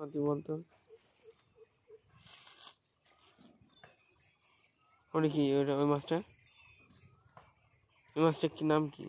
ওটা কি ওইটা ওই মাছটা ওই মাছটার কি নাম কি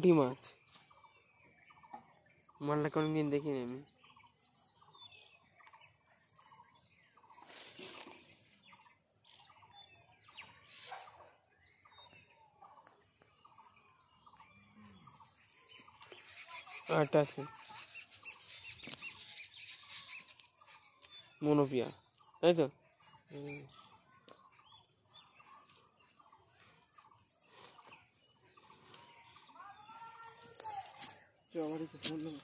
পুঁটি মাছ মালটা কোনদিন দেখিনি আমি আটা আছে মনোপিয়া তাই তো 就我这个年龄。